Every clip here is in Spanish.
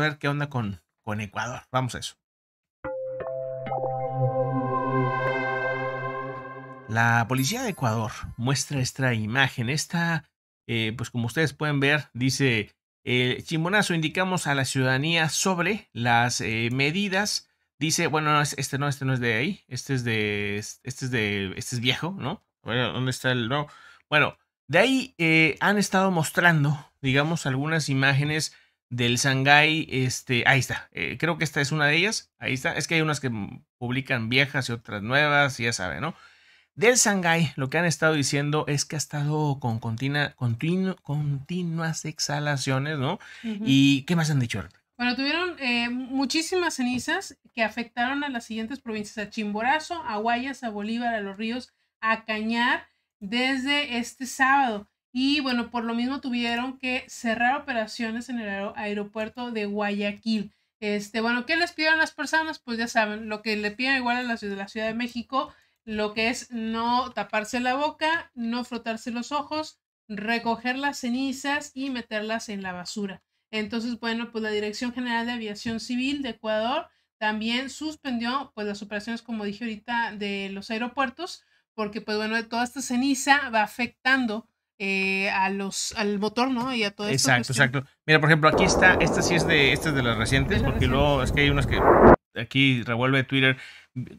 a ver qué onda con, con Ecuador. Vamos a eso. La policía de Ecuador muestra esta imagen. Esta, eh, pues como ustedes pueden ver, dice, el chimbonazo, indicamos a la ciudadanía sobre las eh, medidas. Dice, bueno, este no, este no es de ahí, este es de, este es de, este es viejo, ¿no? Bueno, ¿dónde está el no? Bueno, de ahí eh, han estado mostrando, digamos, algunas imágenes del Shanghai, este, ahí está, eh, creo que esta es una de ellas, ahí está, es que hay unas que publican viejas y otras nuevas, ya sabe, ¿no? Del Shanghai, lo que han estado diciendo es que ha estado con continua, continuas exhalaciones, ¿no? ¿Y qué más han dicho? Bueno, tuvieron eh, muchísimas cenizas que afectaron a las siguientes provincias, a Chimborazo, a Guayas, a Bolívar, a Los Ríos, a Cañar, desde este sábado. Y bueno, por lo mismo tuvieron que cerrar operaciones en el aeropuerto de Guayaquil. Este, bueno, ¿qué les pidieron las personas? Pues ya saben, lo que le piden igual a la Ciudad de México, lo que es no taparse la boca, no frotarse los ojos, recoger las cenizas y meterlas en la basura. Entonces, bueno, pues la Dirección General de Aviación Civil de Ecuador también suspendió pues las operaciones, como dije ahorita, de los aeropuertos, porque pues bueno, toda esta ceniza va afectando eh, a los, al motor, ¿no? Y a todo esto. Exacto, exacto. Mira, por ejemplo, aquí está, esta sí es de, esta de las recientes, porque luego es que hay unas que aquí revuelve Twitter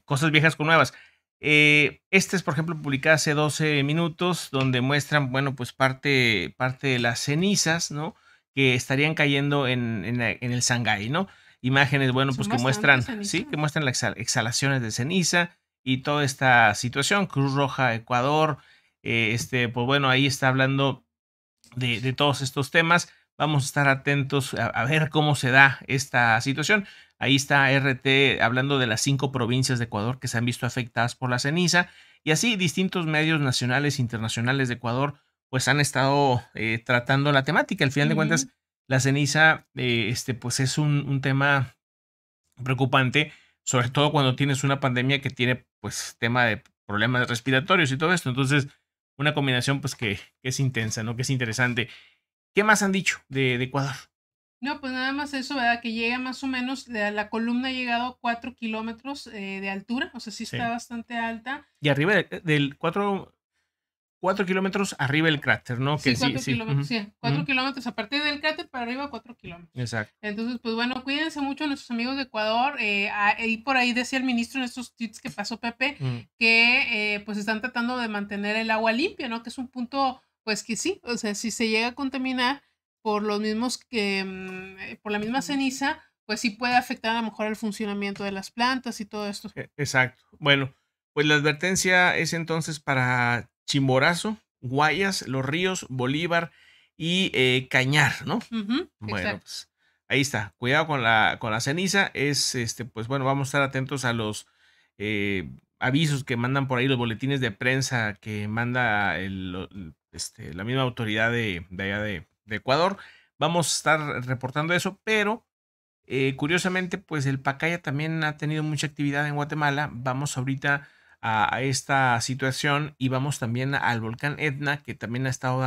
cosas viejas con nuevas. Eh, esta es, por ejemplo, publicada hace 12 minutos, donde muestran, bueno, pues parte, parte de las cenizas, ¿no? Que estarían cayendo en, en, en el Shanghai, ¿no? Imágenes, bueno, pues que muestran, sí, que muestran las exhalaciones de ceniza y toda esta situación. Cruz Roja, Ecuador, eh, este, pues bueno, ahí está hablando de, todos estos temas. Vamos a estar atentos a, ver cómo se da esta situación. Ahí está RT hablando de las cinco provincias de Ecuador que se han visto afectadas por la ceniza y así distintos medios nacionales e internacionales de Ecuador pues han estado eh, tratando la temática. Al final de cuentas, la ceniza eh, este, pues es un, un tema preocupante, sobre todo cuando tienes una pandemia que tiene pues tema de problemas respiratorios y todo esto. Entonces, una combinación pues que, es intensa, ¿no? Que es interesante. ¿Qué más han dicho de, Ecuador? No, pues nada más eso, ¿verdad? Que llega más o menos, la, la columna ha llegado a 4 kilómetros eh, de altura, o sea, sí está bastante alta. Y arriba eh, del, del 4 Cuatro kilómetros arriba del cráter, ¿no? Sí, que cuatro kilómetros, sí. Cuatro kilómetros, a partir del cráter para arriba, cuatro kilómetros. Exacto. Entonces, pues bueno, cuídense mucho nuestros amigos de Ecuador. Eh, y por ahí decía el ministro en estos tweets que pasó Pepe, mm. que eh, pues están tratando de mantener el agua limpia, ¿no? Que es un punto, pues que sí, o sea, si se llega a contaminar por los mismos que, mm, por la misma ceniza, pues sí puede afectar a lo mejor el funcionamiento de las plantas y todo esto. E, exacto. Bueno, pues la advertencia es entonces para Chimborazo, Guayas, Los Ríos, Bolívar y eh, Cañar, ¿no? bueno, pues, ahí está. Cuidado con la, con la ceniza. Es este, pues bueno, vamos a estar atentos a los eh, avisos que mandan por ahí, los boletines de prensa que manda este, la misma autoridad de, allá de, Ecuador. Vamos a estar reportando eso, pero eh, curiosamente, pues el Pacaya también ha tenido mucha actividad en Guatemala. Vamos ahorita a esta situación y vamos también al volcán Etna que también ha estado dando